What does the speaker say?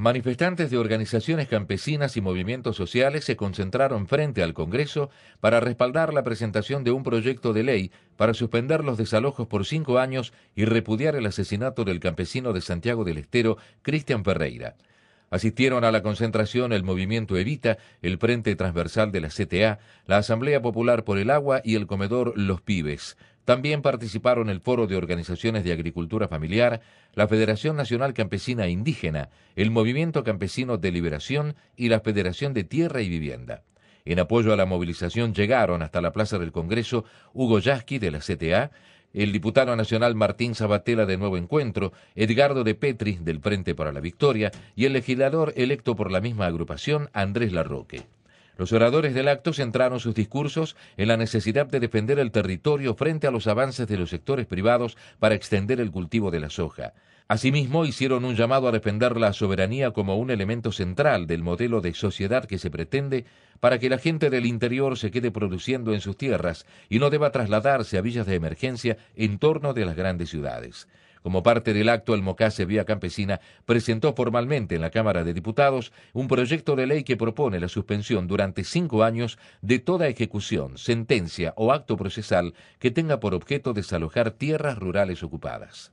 Manifestantes de organizaciones campesinas y movimientos sociales se concentraron frente al Congreso para respaldar la presentación de un proyecto de ley para suspender los desalojos por cinco años y repudiar el asesinato del campesino de Santiago del Estero, Cristian Ferreira. Asistieron a la concentración el movimiento Evita, el Frente Transversal de la CTA, la Asamblea Popular por el Agua y el comedor Los Pibes. También participaron el Foro de Organizaciones de Agricultura Familiar, la Federación Nacional Campesina Indígena, el Movimiento Campesino de Liberación y la Federación de Tierra y Vivienda. En apoyo a la movilización llegaron hasta la Plaza del Congreso Hugo Yasky de la CTA, el diputado nacional Martín Sabatella de Nuevo Encuentro, Edgardo de Petri, del Frente para la Victoria y el legislador electo por la misma agrupación Andrés Larroque. Los oradores del acto centraron sus discursos en la necesidad de defender el territorio frente a los avances de los sectores privados para extender el cultivo de la soja. Asimismo, hicieron un llamado a defender la soberanía como un elemento central del modelo de sociedad que se pretende para que la gente del interior se quede produciendo en sus tierras y no deba trasladarse a villas de emergencia en torno de las grandes ciudades. Como parte del acto, el Mocase Vía Campesina presentó formalmente en la Cámara de Diputados un proyecto de ley que propone la suspensión durante cinco años de toda ejecución, sentencia o acto procesal que tenga por objeto desalojar tierras rurales ocupadas.